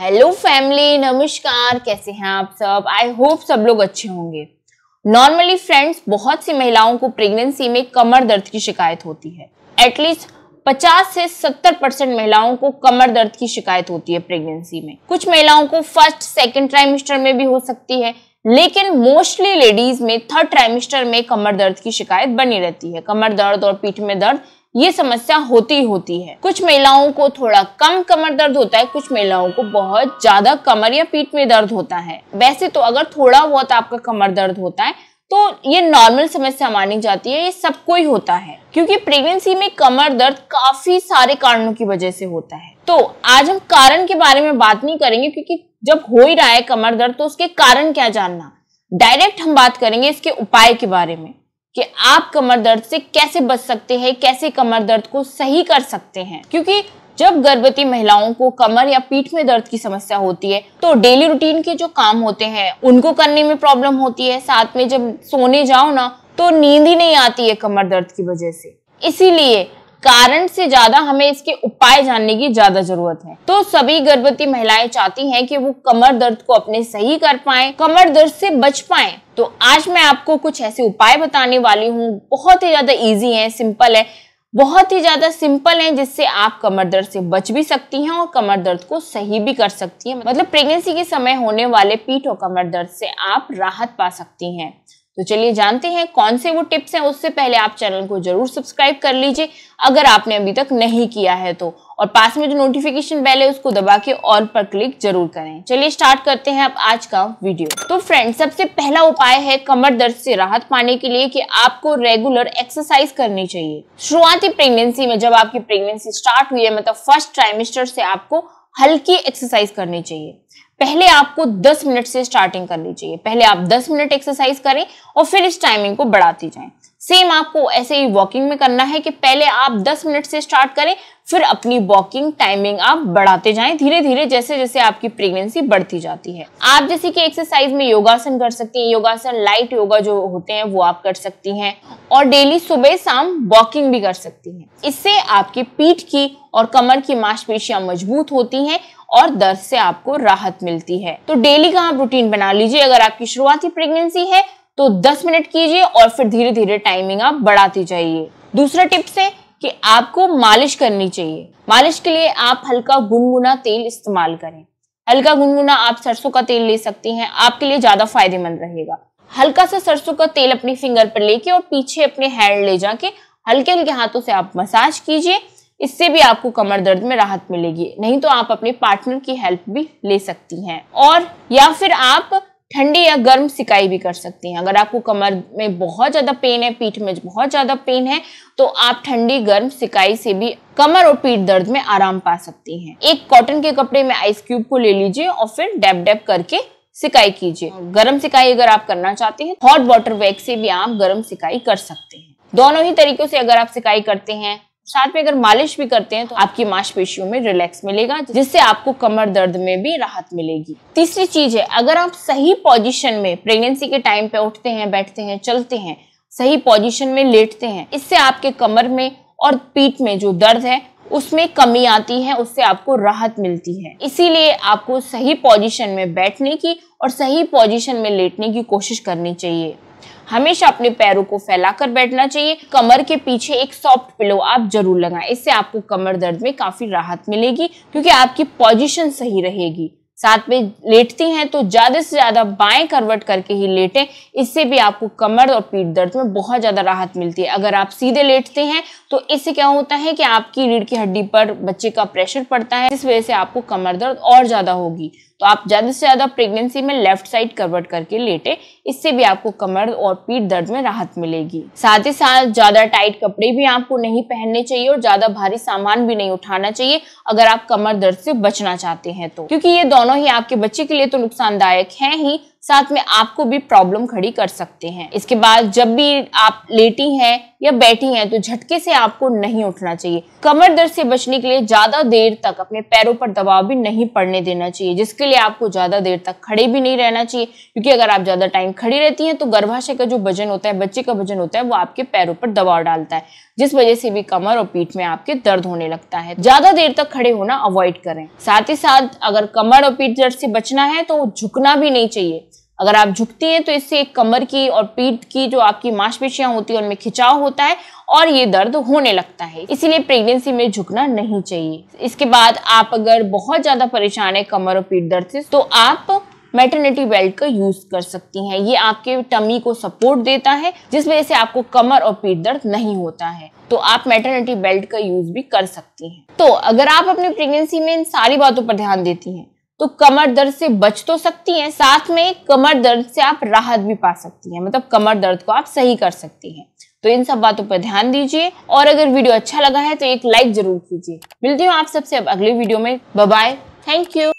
hello family नमस्कार कैसे हैं आप सब आई होप सब लोग अच्छे होंगे नॉर्मली फ्रेंड्स बहुत सी महिलाओं को प्रेगनेंसी में कमर दर्द की शिकायत होती है एटलीस्ट 50 से 70 परसेंट महिलाओं को कमर दर्द की शिकायत होती है प्रेगनेंसी में कुछ महिलाओं को फर्स्ट सेकेंड ट्राइमिस्टर में भी हो सकती है लेकिन मोस्टली लेडीज में थर्ड ट्राइमिस्टर में कमर दर्द की शिकायत बनी रहती है कमर दर्द और पीठ में दर्द ये समस्या होती होती है कुछ महिलाओं को थोड़ा कम कमर दर्द होता है कुछ महिलाओं को बहुत ज्यादा कमर या पीठ में दर्द होता है वैसे तो अगर थोड़ा बहुत आपका कमर दर्द होता है तो ये नॉर्मल समस्या मानी जाती है ये सबको ही होता है क्योंकि प्रेगनेंसी में कमर दर्द काफी सारे कारणों की वजह से होता है तो आज हम कारण के बारे में बात नहीं करेंगे क्योंकि जब हो ही रहा है कमर दर्द तो उसके कारण क्या जानना डायरेक्ट हम बात करेंगे इसके उपाय के बारे में कि आप कमर दर्द से कैसे बच सकते हैं कैसे कमर दर्द को सही कर सकते हैं क्योंकि जब गर्भवती महिलाओं को कमर या पीठ में दर्द की समस्या होती है तो डेली रूटीन के जो काम होते हैं उनको करने में प्रॉब्लम होती है साथ में जब सोने जाओ ना तो नींद ही नहीं आती है कमर दर्द की वजह से इसीलिए कारण से ज्यादा हमें इसके उपाय जानने की ज्यादा जरूरत है तो सभी गर्भवती महिलाएं चाहती हैं कि वो कमर दर्द को अपने सही कर पाए कमर दर्द से बच पाए तो आज मैं आपको कुछ ऐसे उपाय बताने वाली हूँ बहुत ही ज्यादा ईजी है सिंपल है बहुत ही ज़्यादा सिंपल है जिससे आप कमर दर्द से बच भी सकती हैं और कमर दर्द को सही भी कर सकती हैं मतलब प्रेगनेंसी के समय होने वाले पीठ और कमर दर्द से आप राहत पा सकती हैं तो चलिए जानते हैं कौन से वो टिप्स हैं उससे पहले आप चैनल को जरूर सब्सक्राइब कर लीजिए अगर आपने अभी तक नहीं किया है तो और पास में जो नोटिफिकेशन बेल है उसको दबा के ऑल पर क्लिक जरूर करें चलिए स्टार्ट करते हैं अब आज का वीडियो तो फ्रेंड सबसे पहला उपाय है कमर दर्द से राहत पाने के लिए कि आपको रेगुलर एक्सरसाइज करनी चाहिए शुरुआती प्रेगनेंसी में जब आपकी प्रेगनेंसी स्टार्ट हुई है मतलब फर्स्ट ट्राइमेस्टर से आपको हल्की एक्सरसाइज करनी चाहिए पहले आपको 10 मिनट से स्टार्टिंग करनी चाहिए पहले आप 10 मिनट एक्सरसाइज करें और फिर इस टाइमिंग को बढ़ाती जाएं सेम आपको ऐसे ही वॉकिंग में करना है कि पहले आप 10 मिनट से स्टार्ट करें फिर अपनी वॉकिंग टाइमिंग आप बढ़ाते जाएं धीरे धीरे जैसे जैसे आपकी प्रेगनेंसी बढ़ती जाती है आप जैसे कि एक्सरसाइज में योगासन कर सकती हैं योगासन लाइट योगा जो होते हैं वो आप कर सकती हैं और डेली सुबह शाम वॉकिंग भी कर सकती हैं इससे आपकी पीठ की और कमर की मांसपेशियां मजबूत होती हैं और दर्द से आपको राहत मिलती है तो डेली का आप रूटीन बना लीजिए अगर आपकी शुरुआती प्रेगनेंसी है तो 10 मिनट कीजिए और फिर धीरे धीरे टाइमिंग आप बढ़ाती जाइए दूसरा टिप्स है कि आपको मालिश करनी चाहिए मालिश के लिए आप हल्का गुनगुना तेल इस्तेमाल करें हल्का गुनगुना आप सरसों का तेल ले सकती हैं आपके लिए ज्यादा फायदेमंद रहेगा हल्का सा सरसों का तेल अपनी फिंगर पर लेके और पीछे अपने हैंड ले जाके हल्के हल्के हाथों से आप मसाज कीजिए इससे भी आपको कमर दर्द में राहत मिलेगी नहीं तो आप अपने पार्टनर की हेल्प भी ले सकती हैं और या फिर आप ठंडी या गर्म सिकाई भी कर सकती हैं अगर आपको कमर में बहुत ज़्यादा पेन है पीठ में बहुत ज़्यादा पेन है तो आप ठंडी गर्म सिकाई से भी कमर और पीठ दर्द में आराम पा सकती हैं एक कॉटन के कपड़े में आइस क्यूब को ले लीजिए और फिर डैप डैप करके सिकाई कीजिए गर्म सिकाई अगर आप करना चाहते हैं हॉट वाटर वैग से भी आप गर्म सिकाई कर सकते हैं दोनों ही तरीकों से अगर आप सिकाई करते हैं साथ में अगर मालिश भी करते हैं तो आपकी मांसपेशियों में रिलैक्स मिलेगा जिससे आपको कमर दर्द में भी राहत मिलेगी तीसरी चीज है अगर आप सही पोजिशन में प्रेगनेंसी के टाइम पे उठते हैं बैठते हैं चलते हैं सही पोजिशन में लेटते हैं इससे आपके कमर में और पीठ में जो दर्द है उसमें कमी आती है उससे आपको राहत मिलती है इसीलिए आपको सही पोजीशन में बैठने की और सही पोजीशन में लेटने की कोशिश करनी चाहिए हमेशा अपने पैरों को फैलाकर बैठना चाहिए कमर के पीछे एक सॉफ्ट पिलो आप जरूर लगाएं इससे आपको कमर दर्द में काफी राहत मिलेगी क्योंकि आपकी पोजीशन सही रहेगी साथ में लेटती हैं तो ज़्यादा से ज़्यादा बाएं करवट करके ही लेटें इससे भी आपको कमर और पीठ दर्द में बहुत ज़्यादा राहत मिलती है अगर आप सीधे लेटते हैं तो इससे क्या होता है कि आपकी रीढ़ की हड्डी पर बच्चे का प्रेशर पड़ता है इस वजह से आपको कमर दर्द और ज़्यादा होगी तो आप ज़्यादा से ज़्यादा प्रेगनेंसी में लेफ्ट साइड करवट करके लेटे इससे भी आपको कमर और पीठ दर्द में राहत मिलेगी साथ ही साथ ज़्यादा टाइट कपड़े भी आपको नहीं पहनने चाहिए और ज़्यादा भारी सामान भी नहीं उठाना चाहिए अगर आप कमर दर्द से बचना चाहते हैं तो क्योंकि ये दोनों ही आपके बच्चे के लिए तो नुकसानदायक है ही साथ में आपको भी प्रॉब्लम खड़ी कर सकते हैं इसके बाद जब भी आप लेटी हैं या बैठी हैं तो झटके से आपको नहीं उठना चाहिए कमर दर्द से बचने के लिए ज्यादा देर तक अपने पैरों पर दबाव भी नहीं पड़ने देना चाहिए जिसके लिए आपको ज्यादा देर तक खड़े भी नहीं रहना चाहिए क्योंकि अगर आप ज्यादा टाइम खड़ी रहती हैं तो गर्भाशय का जो वजन होता है बच्चे का वजन होता है वो आपके पैरों पर दबाव डालता है जिस वजह से भी कमर और पीठ में आपके दर्द होने लगता है ज्यादा देर तक खड़े होना अवॉइड करें साथ ही साथ अगर कमर और पीठ दर्द से बचना है तो झुकना भी नहीं चाहिए अगर आप झुकती हैं तो इससे कमर की और पीठ की जो आपकी मांसपेशियां होती है उनमें खिंचाव होता है और ये दर्द होने लगता है इसीलिए प्रेगनेंसी में झुकना नहीं चाहिए इसके बाद आप अगर बहुत ज़्यादा परेशान है कमर और पीठ दर्द से तो आप मेटर्निटी बेल्ट का यूज कर सकती हैं ये आपके टमी को सपोर्ट देता है जिस वजह से आपको कमर और पीठ दर्द नहीं होता है तो आप मेटर्निटी बेल्ट का यूज भी कर सकती हैं तो अगर आप अपनी प्रेगनेंसी में इन सारी बातों पर ध्यान देती हैं तो कमर दर्द से बच तो सकती हैं साथ में कमर दर्द से आप राहत भी पा सकती हैं मतलब कमर दर्द को आप सही कर सकती हैं तो इन सब बातों पर ध्यान दीजिए और अगर वीडियो अच्छा लगा है तो एक लाइक जरूर कीजिए मिलती हूँ आप सबसे अब अगले वीडियो में बाय थैंक यू